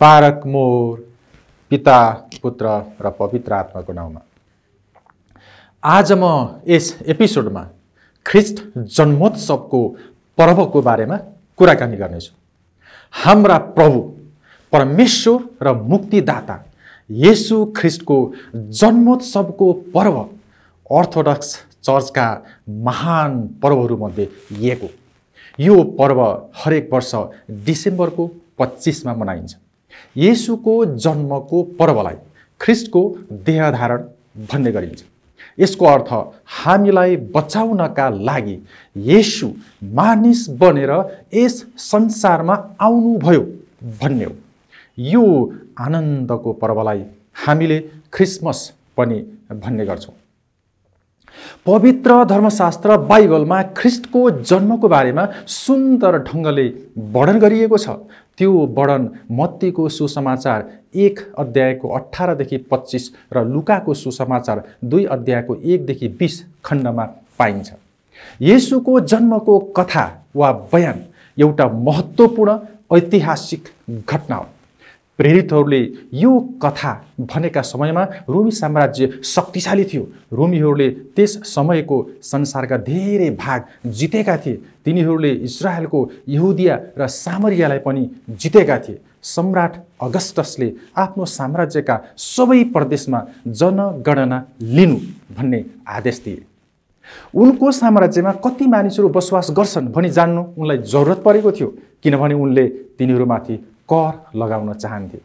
बारक मोर पिता पुत्र र पवित्र आत्माको नाउँमा आज म यस एपिसोडमा ख्रिस्ट जन्मोत्सवको पर्वको बारेमा कुराकानी गर्नेछु हाम्रा प्रभु परमेश्वर र मुक्तिदाता येसु ख्रिस्टको जन्मोत्सवको पर्व अर्थोडक्स चर्चका महान पर्वहरूमध्ये एक हो यो पर्व हरेक वर्ष डिसेम्बरको पच्चिसमा मनाइन्छ येसुको जन्मको पर्वलाई ख्रिस्टको देहधारण भन्ने गरिन्छ यसको अर्थ हामीलाई बचाउनका लागि येसु मानिस बनेर यस संसारमा आउनुभयो भन्ने हो यो आनन्दको पर्वलाई हामीले क्रिसमस पनि भन्ने गर्छौँ पवित्र धर्मशास्त्र बाइबलमा ख्रिस्टको जन्मको बारेमा सुन्दर ढङ्गले वर्णन गरिएको छ त्यो वर्णन मत्तीको सुसमाचार एक अध्यायको अठारदेखि पच्चिस र लुकाको सुसमाचार दुई अध्यायको एकदेखि बिस खण्डमा पाइन्छ यसुको जन्मको कथा वा बयान एउटा महत्त्वपूर्ण ऐतिहासिक घटना हो प्रेरितहरूले यो कथा भनेका समयमा रोमी साम्राज्य शक्तिशाली थियो रोमीहरूले त्यस समयको संसारका धेरै भाग जितेका थिए तिनीहरूले इजरायलको यहुदिया र सामरियालाई पनि जितेका थिए सम्राट अगस्टसले आफ्नो साम्राज्यका सबै प्रदेशमा जनगणना लिनु भन्ने आदेश दिए उनको साम्राज्यमा कति मानिसहरू बसोबास गर्छन् भनी जान्नु उनलाई जरुरत परेको थियो किनभने उनले तिनीहरूमाथि कर लगाउन चाहन्थे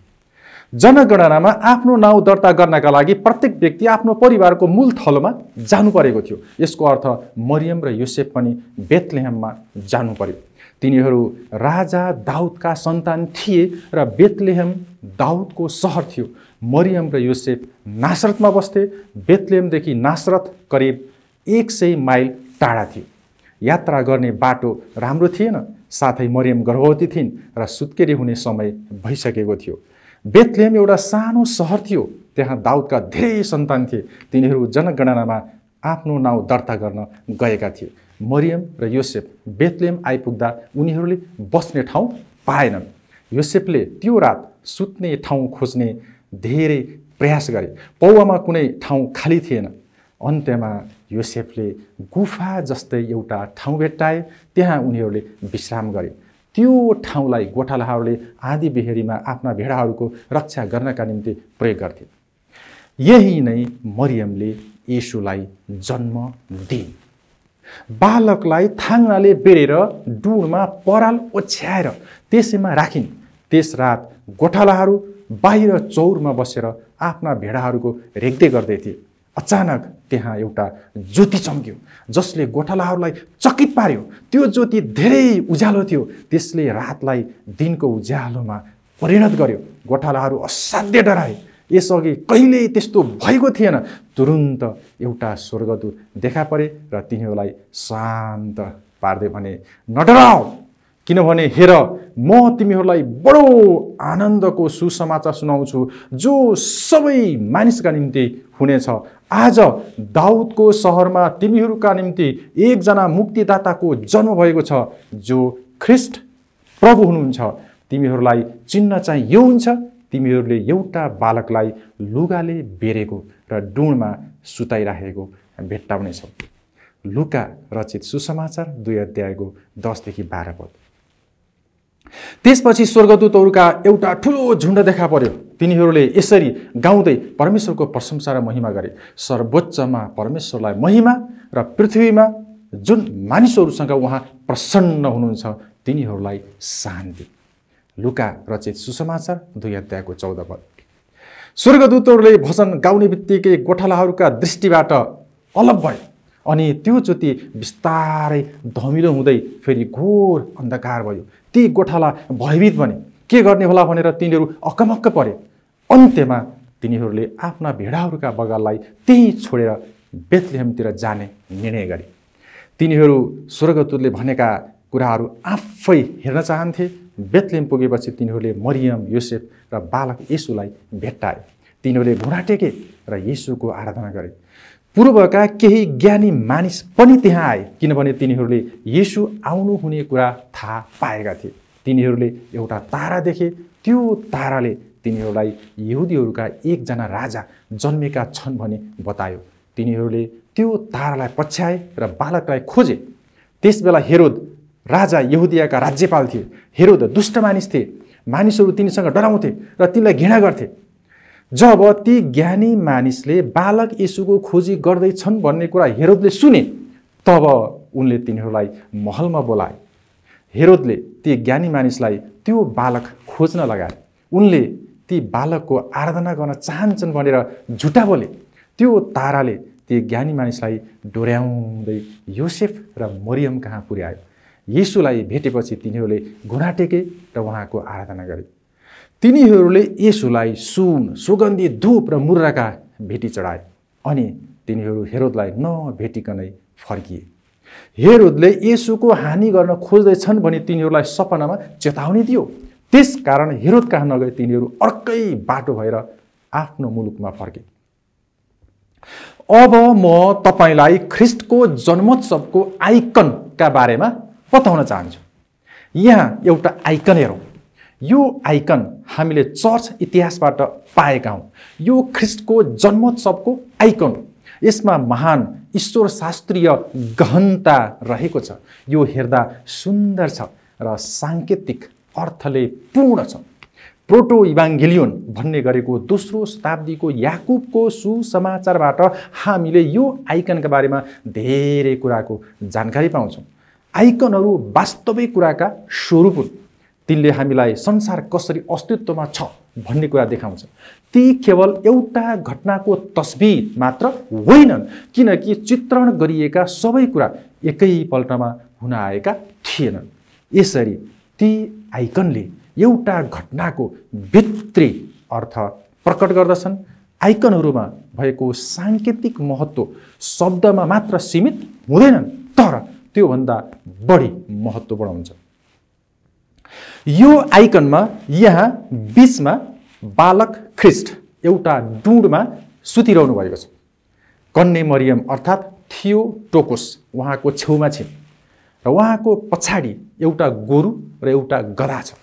जनगणनामा आफ्नो नाउँ दर्ता गर्नका लागि प्रत्येक व्यक्ति आफ्नो परिवारको मूल थलोमा जानु परेको थियो यसको अर्थ मरियम र युसेफ पनि बेतलेहममा जानु पर्यो तिनीहरू राजा दाउदका सन्तान थिए र बेतलेहम दाउदको सहर थियो मरियम र युसेफ नासरतमा बस्थे बेतलेहमदेखि नासरत करिब एक सय माइल टाढा थियो यात्रा गर्ने बाटो राम्रो थिएन साथै मरियम गर्भवती थिइन् र सुत्केरी हुने समय भइसकेको थियो बेथलेम एउटा सानो सहर थियो त्यहाँ दाउदका धेरै सन्तान थिए तिनीहरू जनगणनामा आफ्नो नाउँ दर्ता गर्न गएका थिए मरियम र योसेफ बेथलेम आइपुग्दा उनीहरूले बस्ने ठाउँ पाएनन् योसेफले त्यो रात सुत्ने ठाउँ खोज्ने धेरै प्रयास गरे पौवामा कुनै ठाउँ खाली थिएन अन्त्यमा युसेफले गुफा जस्तै एउटा ठाउँ भेट्टाए त्यहाँ उनीहरूले विश्राम गरे त्यो ठाउँलाई गोठालाहरूले आधी बिहेरीमा आफ्ना भेडाहरूको रक्षा गर्नका निम्ति प्रयोग गर्थे यही नै मरियमले यसुलाई जन्म दिए बालकलाई थाङ्नाले बेरेर डुँडमा पराल ओछ्याएर त्यसैमा राखिन् त्यस रात गोठालाहरू बाहिर चौरमा बसेर आफ्ना भेडाहरूको रेख्दै गर्दै थिए अचानक त्यहाँ एउटा ज्योति चम्क्यो जसले गोठालाहरूलाई चकित पार्यो त्यो ज्योति धेरै उज्यालो थियो त्यसले रातलाई दिनको उज्यालोमा परिणत गर्यो गोठालाहरू असाध्य डराए यसअघि कहिल्यै त्यस्तो भएको थिएन तुरुन्त एउटा स्वर्गदूत देखा परे र तिनीहरूलाई शान्त पार्दै भने नडराओ किनभने हेर म तिमीहरूलाई बडो आनन्दको सुसमाचार सुनाउँछु जो सबै मानिसका निम्ति हुनेछ आज दाउदको सहरमा तिमीहरूका निम्ति एकजना मुक्तिदाताको जन्म भएको छ जो ख्रिस्ट प्रभु हुनुहुन्छ तिमीहरूलाई चिन्ह चाहिँ यो हुन्छ तिमीहरूले एउटा बालकलाई लुगाले बेरेको र डुँडमा सुताइराखेको भेट्टाउनेछौ लुका रचित सुसमाचार दुई अध्यायको दसदेखि बाह्र पद त्यसपछि स्वर्गदूतहरूका एउटा ठुलो झुन्ड देखा पर्यो तिनीहरूले यसरी गाउँदै परमेश्वरको प्रशंसा र महिमा गरे सर्वोच्चमा परमेश्वरलाई महिमा र पृथ्वीमा जुन मानिसहरूसँग उहाँ प्रसन्न हुनुहुन्छ तिनीहरूलाई शान्ति लुका रचित सुसमाचार दुई अध्यायको चौध पद स्वर्गदूतहरूले भजन गाउने बित्तिकै गोठालाहरूका दृष्टिबाट अलग भए अनि त्यो ज्योति बिस्तारै धमिलो हुँदै फेरि घोर अन्धकार भयो ती गोठाला भयभीत बने के गर्ने होला भनेर तिनीहरू अक्कमक्क परे अन्त्यमा तिनीहरूले आफ्ना भेडाहरूका बगाललाई त्यहीँ छोडेर बेथलेहमतिर जाने निर्णय गरे तिनीहरू स्वर्गतुरले भनेका कुराहरू आफै हेर्न चाहन्थे बेथलेम पुगेपछि तिनीहरूले मरियम युसेफ र बालक येसुलाई भेट्टाए तिनीहरूले घुँडा टेके र येसुको आराधना गरे पूर्वका केही ज्ञानी मानिस पनि त्यहाँ आए किनभने तिनीहरूले आउनु हुने कुरा थाहा पाएका थिए तिनीहरूले एउटा तारा देखे त्यो ताराले तिनीहरूलाई यहुदीहरूका एकजना राजा जन्मेका छन् भने बतायो तिनीहरूले त्यो तारालाई पछ्याए र बालकलाई खोजे त्यसबेला हेरोद राजा यहुदियाका राज्यपाल थिए हेरोद दुष्ट मानिस थिए मानिसहरू तिनीसँग डराउँथे र तिनलाई घृणा गर्थे जब ती ज्ञानी मानिसले बालक यसुको खोजी गर्दैछन् भन्ने कुरा हेरोदले सुने तब उनले तिनीहरूलाई महलमा बोलाए हेरोदले ती ज्ञानी मानिसलाई त्यो बालक खोज्न लगाए उनले ती बालकको आराधना गर्न चाहन्छन् भनेर झुटा बोले त्यो ताराले ती ज्ञानी मानिसलाई डोर्याउँदै योसेफ र मरियम कहाँ पुर्यायो येसुलाई भेटेपछि तिनीहरूले घुँडा टेके र उहाँको आराधना गरे तिनीहरूले यसुलाई सुन सुगन्धी धुप र मुर्राका भेटी चढाए अनि तिनीहरू हेरोदलाई नभेटिकनै फर्किए हेरोदले यसुको हानि गर्न खोज्दैछन् भने तिनीहरूलाई सपनामा चेतावनी दियो त्यसकारण हेरोद कहाँ नगए तिनीहरू अर्कै बाटो भएर आफ्नो मुलुकमा फर्के अब म तपाईँलाई ख्रिस्टको जन्मोत्सवको आइकनका बारेमा बताउन चाहन्छु यहाँ एउटा आइकन हेरौँ यो आइकन हामीले चर्च इतिहासबाट पाएका हौँ यो ख्रिस्टको जन्मोत्सवको आइकन यसमा महान ईश्वर शास्त्रीय गहनता रहेको छ यो हेर्दा सुन्दर छ र साङ्केतिक अर्थले पूर्ण छ प्रोटो इभाङ्गेलियोन भन्ने गरेको दोस्रो शताब्दीको याकुबको सुसमाचारबाट हामीले यो आइकनका बारेमा धेरै कुराको जानकारी पाउँछौँ आइकनहरू वास्तविक कुराका स्वरूप हुन् तिनले हामीलाई संसार कसरी अस्तित्वमा छ भन्ने कुरा देखाउँछ ती केवल एउटा घटनाको तस्बिर मात्र होइनन् किनकि चित्रण गरिएका सबै कुरा एकैपल्टमा हुन आएका थिएनन् यसरी ती आइकनले एउटा घटनाको भित्री अर्थ प्रकट गर्दछन् आइकनहरूमा भएको साङ्केतिक महत्त्व शब्दमा मात्र सीमित हुँदैनन् तर त्योभन्दा बढी महत्त्वपूर्ण हुन्छ यो आइकनमा यहाँ बिचमा बालक ख्रिस्ट एउटा डुँडमा सुतिरहनु भएको छ कन्ने मरियम अर्थात् थियो टोकोस उहाँको छेउमा छिन् र उहाँको पछाडि एउटा गोरु र एउटा गधा छ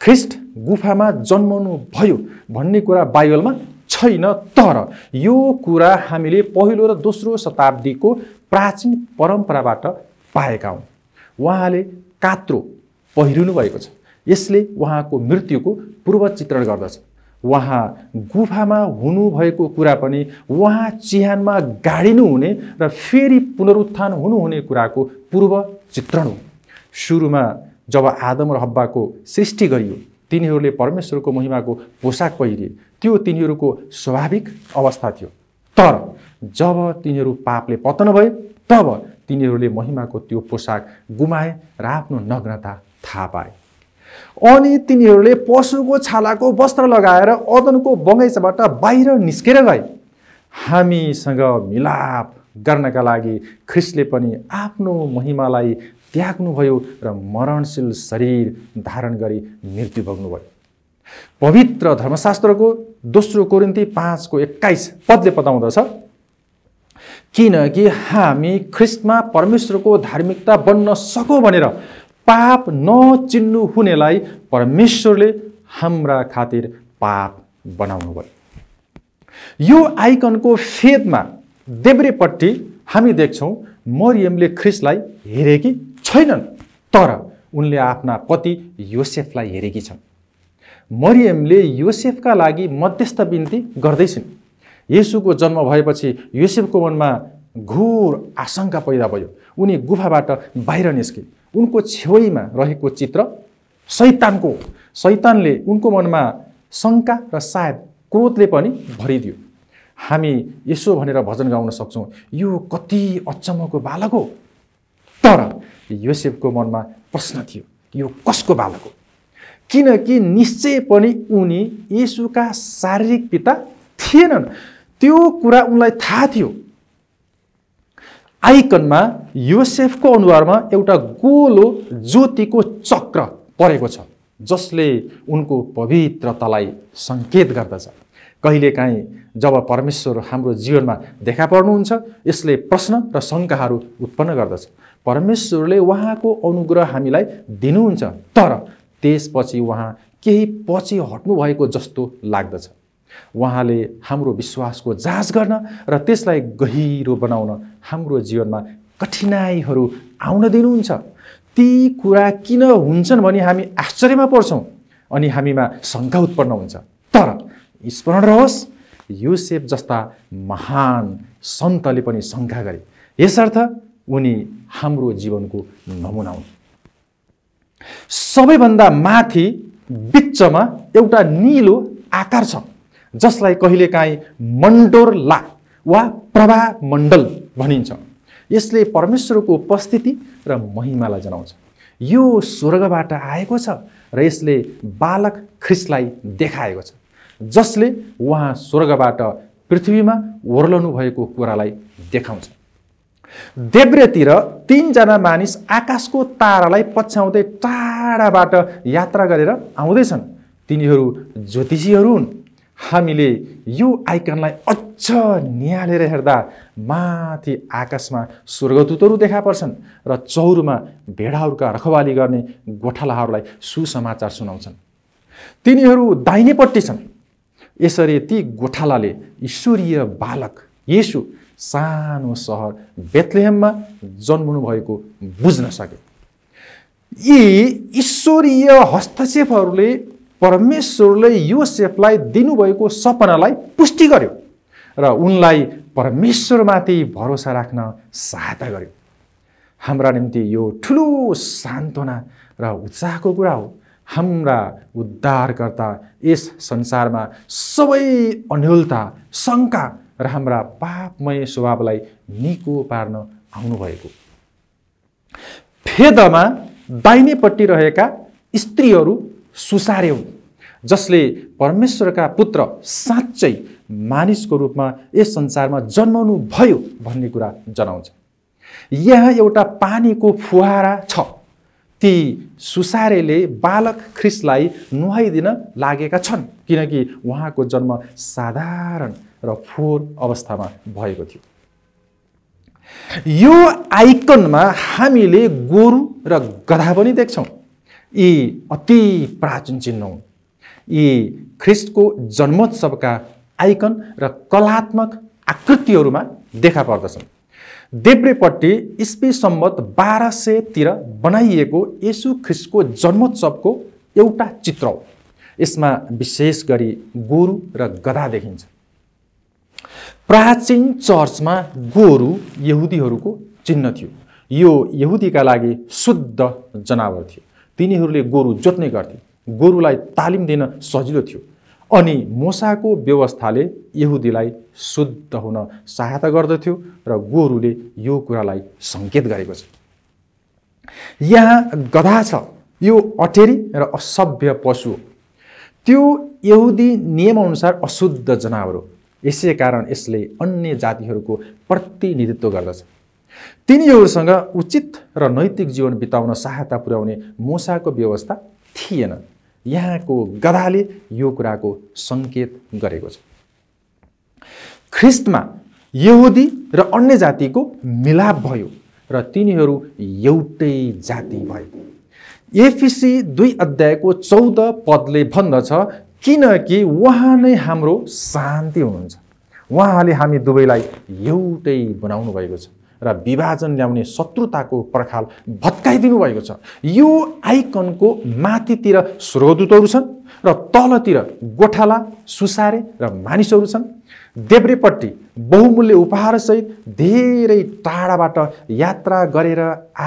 ख्रिस्ट गुफामा जन्मनु भयो भन्ने कुरा बाइबलमा छैन तर यो कुरा हामीले पहिलो र दोस्रो शताब्दीको प्राचीन परम्पराबाट पाएका हौँ उहाँले कात्रो पहिरिनु भएको छ यसले उहाँको मृत्युको पूर्व चित्रण गर्दछ उहाँ गुफामा हुनुभएको कुरा पनि उहाँ चिहानमा गाडिनु हुने र फेरि पुनरुत्थान हुनुहुने कुराको पूर्व चित्रण हो सुरुमा जब आदम र हब्बाको सृष्टि गरियो तिनीहरूले परमेश्वरको महिमाको पोसाक पहिरे त्यो तिनीहरूको स्वाभाविक अवस्था थियो तर जब तिनीहरू पापले पतन भए तब तिनीहरूले महिमाको त्यो पोसाक गुमाए र आफ्नो नग्नता थाहा पाए अनि तिनीहरूले पशुको छालाको वस्त्र लगाएर अदनको बगैँचाबाट बाहिर निस्केर गए हामीसँग मिलाप गर्नका लागि ख्रिस्टले पनि आफ्नो महिमालाई त्याग्नुभयो र मरणशील शरीर धारण गरी मृत्यु भोग्नुभयो पवित्र धर्मशास्त्रको दोस्रो कोरिन्ती पाँचको एक्काइस पदले बताउँदछ किनकि हामी ख्रिस्टमा परमेश्वरको धार्मिकता बन्न सकौँ भनेर पाप नचिन्नु हुनेलाई परमेश्वरले हाम्रा खातिर पाप बनाउनु भयो यो आइकनको फेदमा देब्रेपट्टि हामी देख्छौँ मरियमले ख्रिसलाई हेरेकी छैनन् तर उनले आफ्ना पति योसेफलाई हेरेकी छन् मरियमले योसेफका लागि मध्यस्थ बिन्ती गर्दैछिन् येसुको जन्म भएपछि योसेफको मनमा घोर आशङ्का पैदा भयो उनी गुफाबाट बाहिर निस्के उनको छेउमा रहेको चित्र सैतानको सैतानले उनको मनमा शङ्का र सायद क्रोधले पनि भरिदियो हामी यसो भनेर भजन गाउन सक्छौँ यो कति अचम्मको बालक हो तर योसेफको मनमा प्रश्न थियो यो कसको बालक हो किनकि निश्चय पनि उनी यसुका शारीरिक पिता थिएनन् त्यो कुरा उनलाई थाहा थियो आइकनमा युसेफको अनुहारमा एउटा गोलो ज्योतिको चक्र परेको छ जसले उनको पवित्रतालाई सङ्केत गर्दछ कहिलेकाहीँ जब परमेश्वर हाम्रो जीवनमा देखा पर्नुहुन्छ यसले प्रश्न र शङ्काहरू उत्पन्न गर्दछ परमेश्वरले उहाँको अनुग्रह हामीलाई दिनुहुन्छ तर त्यसपछि उहाँ केही पछि हट्नुभएको जस्तो लाग्दछ उहाँले हाम्रो विश्वासको जाँच गर्न र त्यसलाई गहिरो बनाउन हाम्रो जीवनमा कठिनाइहरू आउन दिनुहुन्छ ती कुरा किन हुन्छन् भने हामी आश्चर्यमा पर्छौँ अनि हामीमा शङ्का उत्पन्न हुन्छ तर स्मरण रहोस् युसेफ जस्ता महान सन्तले पनि शङ्का गरे यसर्थ उनी हाम्रो जीवनको नमुना हुन् सबैभन्दा माथि बिचमा एउटा निलो आकार छ जसलाई कहिलेकाहीँ मण्डोरला वा प्रभा मण्डल भनिन्छ यसले परमेश्वरको उपस्थिति र महिमालाई जनाउँछ यो स्वर्गबाट आएको छ र यसले बालक ख्रिसलाई देखाएको छ जसले उहाँ स्वर्गबाट पृथ्वीमा ओर्लनु भएको कुरालाई देखाउँछ देब्रेतिर तिनजना मानिस आकाशको तारालाई पछ्याउँदै टाढाबाट यात्रा गरेर आउँदैछन् तिनीहरू ज्योतिषीहरू हुन् हामीले यो आइकनलाई अझ निहालेर हेर्दा माथि आकाशमा स्वर्गदूतहरू देखा पर्छन् र चौरमा भेडाहरूका रखवाली गर्ने गोठालाहरूलाई सुसमाचार सुनाउँछन् तिनीहरू दाहिनेपट्टि छन् यसरी ती गोठालाले ईश्वरीय बालक येसु सानो सहर बेथलेहममा जन्मनु भएको बुझ्न सके यी ईश्वरीय हस्तक्षेपहरूले परमेश्वरले योसेफलाई दिनुभएको सपनालाई पुष्टि गर्यो र उनलाई परमेश्वरमाथि भरोसा राख्न सहायता गर्यो हाम्रा निम्ति यो ठुलो सान्त्वना र उत्साहको कुरा हो हाम्रा उद्धारकर्ता यस संसारमा सबै अन्यलता शङ्का र हाम्रा पापमय स्वभावलाई निको पार्न आउनुभएको फेदमा दाहिनेपट्टि रहेका स्त्रीहरू सुसारे हुन् जसले परमेश्वरका पुत्र साँच्चै मानिसको रूपमा यस संसारमा जन्माउनु भयो भन्ने कुरा जनाउँछ यहाँ एउटा पानीको फुहारा छ ती सुसारेले बालक ख्रिसलाई नुहाइदिन लागेका छन् किनकि उहाँको जन्म साधारण र फोहोर अवस्थामा भएको थियो यो आइकनमा हामीले गोरु र गधा पनि देख्छौँ यी अति प्राचीन चिन्ह हुन् यी ख्रिस्टको जन्मोत्सवका आइकन र कलात्मक आकृतिहरूमा देखा पर्दछन् देब्रेपट्टि इस्पी सम्बत बाह्र सयतिर बनाइएको यसु ख्रिस्टको जन्मोत्सवको एउटा चित्र हो यसमा विशेष गरी गोरु र गधा देखिन्छ प्राचीन चर्चमा गोरु यहुदीहरूको चिन्ह थियो यो यहुदीका लागि शुद्ध जनावर थियो तिनीहरूले गोरु जोत्ने गर्थे गोरुलाई तालिम दिन सजिलो थियो अनि मोसाको व्यवस्थाले यहुदीलाई शुद्ध हुन सहायता गर्दथ्यो र गोरुले यो कुरालाई सङ्केत गरेको छ यहाँ गधा छ यो अटेरी र असभ्य पशु हो त्यो यहुदी नियमअनुसार अशुद्ध जनावर हो यसै कारण यसले अन्य जातिहरूको प्रतिनिधित्व गर्दछ तिनीहरूसँग उचित र नैतिक जीवन बिताउन सहायता पुर्याउने मोसाको व्यवस्था थिएन यहाँको गधाले यो कुराको सङ्केत गरेको छ ख्रिस्टमा यहुदी र अन्य जातिको मिलाप भयो र तिनीहरू एउटै जाति भए एफिसी दुई अध्यायको चौध पदले भन्दछ किनकि उहाँ नै हाम्रो शान्ति हुनुहुन्छ उहाँले हामी दुवैलाई एउटै बनाउनु भएको छ र विभाजन ल्याउने शत्रुताको पर्खाल भत्काइदिनु भएको छ यो आइकनको माथितिर स्रोतहरू छन् र तलतिर गोठाला सुसारे र मानिसहरू छन् देब्रेपट्टि बहुमूल्य उपहारसहित धेरै टाढाबाट यात्रा गरेर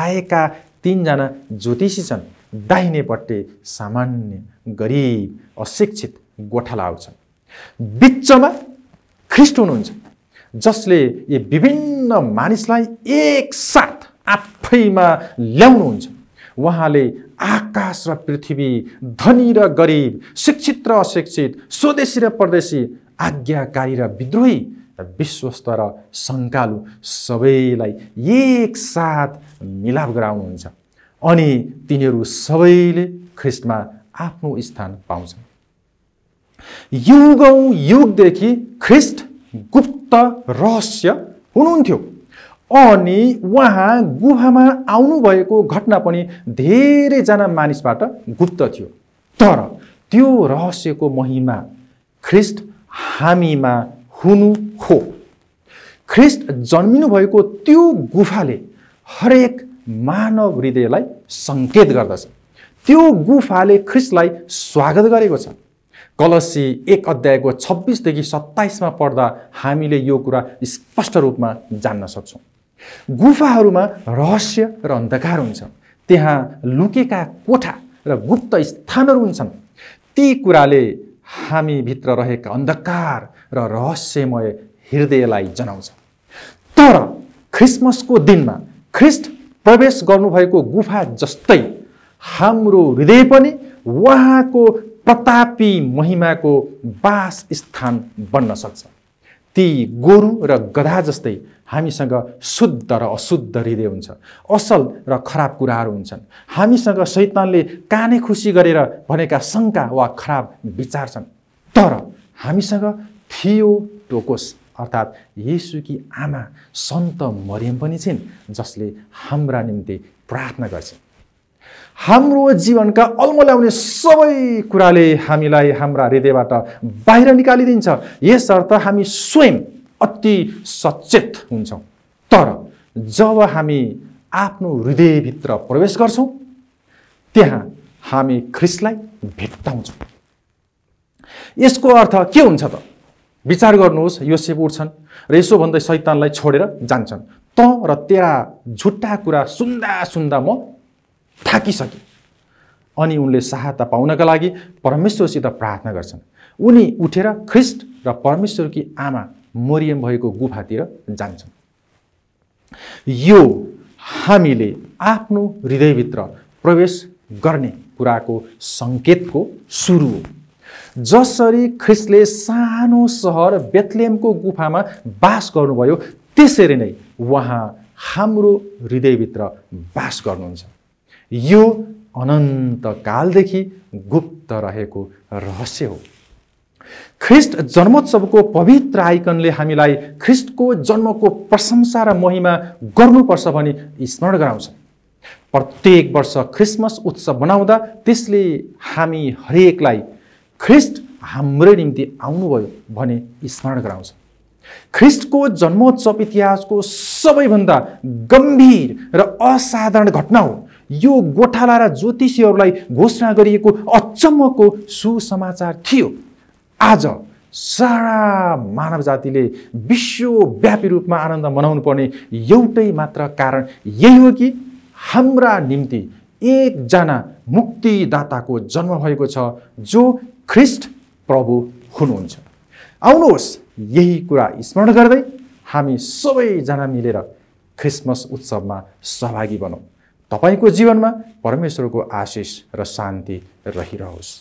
आएका तिनजना ज्योतिषी छन् दाहिनेपट्टि सामान्य गरिब अशिक्षित गोठालाहरू छन् बिचमा ख्रिस्ट हुनुहुन्छ जसले यी विभिन्न मानिसलाई एकसाथ आफैमा ल्याउनुहुन्छ उहाँले आकाश र पृथ्वी धनी र गरिब शिक्षित र अशिक्षित स्वदेशी र परदेशी आज्ञाकारी र विद्रोही र विश्वस्त र सङ्कालु सबैलाई एकसाथ मिलाप गराउनुहुन्छ अनि तिनीहरू सबैले ख्रिस्टमा आफ्नो स्थान पाउँछन् युगौँ युगदेखि ख्रिस्ट गुप्त रहस्य हुनुहुन्थ्यो अनि उहाँ गुफामा आउनुभएको घटना पनि धेरैजना मानिसबाट गुप्त थियो तर त्यो रहस्यको महिमा ख्रिस्ट हामीमा हुनु हो ख्रिस्ट जन्मिनु भएको त्यो गुफाले हरेक मानव हृदयलाई सङ्केत गर्दछ त्यो गुफाले ख्रिस्टलाई स्वागत गरेको छ कलसी एक अध्यायको छब्बिसदेखि सत्ताइसमा पढ्दा हामीले यो कुरा स्पष्ट रूपमा जान्न सक्छौँ गुफाहरूमा रहस्य र अन्धकार हुन्छ त्यहाँ लुकेका कोठा र गुप्त स्थानहरू हुन्छन् ती कुराले हामीभित्र रहेका अन्धकार र रहस्यमय हृदयलाई जनाउँछ तर ख्रिसमसको दिनमा ख्रिस्ट प्रवेश गर्नुभएको गुफा जस्तै हाम्रो हृदय पनि उहाँको प्रतापी महिमाको स्थान बन्न सक्छ ती गोरु र गधा जस्तै हामीसँग शुद्ध र अशुद्ध हृदय हुन्छ असल र खराब कुराहरू हुन्छन् हामीसँग शैतानले काने खुसी गरेर भनेका शङ्का वा खराब विचार छन् तर हामीसँग थियो टोकोस अर्थात् येसुकी आमा सन्त मरियम पनि छिन् जसले हाम्रा निम्ति प्रार्थना गर्छिन् हाम्रो जीवनका अल्म सबै कुराले हामीलाई हाम्रा हृदयबाट बाहिर निकालिदिन्छ यसर्थ हामी स्वयं अति सचेत हुन्छौँ तर जब हामी आफ्नो हृदयभित्र प्रवेश गर्छौँ त्यहाँ हामी ख्रिसलाई भेट्टाउँछौँ यसको अर्थ के हुन्छ त विचार गर्नुहोस् सेप उठ्छन् र यसो भन्दै शैतानलाई छोडेर जान्छन् त र तेरा झुट्टा कुरा सुन्दा सुन्दा म थाकिसके अनि उनले सहायता पाउनका लागि परमेश्वरसित प्रार्थना गर्छन् उनी उठेर ख्रिस्ट र परमेश्वरकी आमा मोरियम भएको गुफातिर जान्छन् यो हामीले आफ्नो हृदयभित्र प्रवेश गर्ने कुराको सङ्केतको सुरु हो जसरी ख्रिस्टले सानो सहर बेथलेमको गुफामा बास गर्नुभयो त्यसरी नै उहाँ हाम्रो हृदयभित्र बास गर्नुहुन्छ यो अनन्त कालदेखि गुप्त रहेको रहस्य हो ख्रिस्ट जन्मोत्सवको पवित्र आइकनले हामीलाई ख्रिस्टको जन्मको प्रशंसा र महिमा गर्नुपर्छ भनी स्मरण गराउँछ प्रत्येक वर्ष क्रिसमस उत्सव मनाउँदा त्यसले हामी हरेकलाई ख्रिस्ट हाम्रै निम्ति आउनुभयो भने स्मरण गराउँछ ख्रिस्टको जन्मोत्सव इतिहासको सबैभन्दा गम्भीर र असाधारण घटना हो यो गोठाला र ज्योतिषीहरूलाई घोषणा गरिएको अचम्मको सुसमाचार थियो आज सारा मानव जातिले विश्वव्यापी रूपमा आनन्द मनाउनु पर्ने एउटै मात्र कारण यही हो कि हाम्रा निम्ति एकजना मुक्तिदाताको जन्म भएको छ जो ख्रिस्ट प्रभु हुनुहुन्छ आउनुहोस् यही कुरा स्मरण गर्दै हामी सबैजना मिलेर क्रिसमस उत्सवमा सहभागी बनौँ तपाईँको जीवनमा परमेश्वरको आशिष र शान्ति रहिरहोस्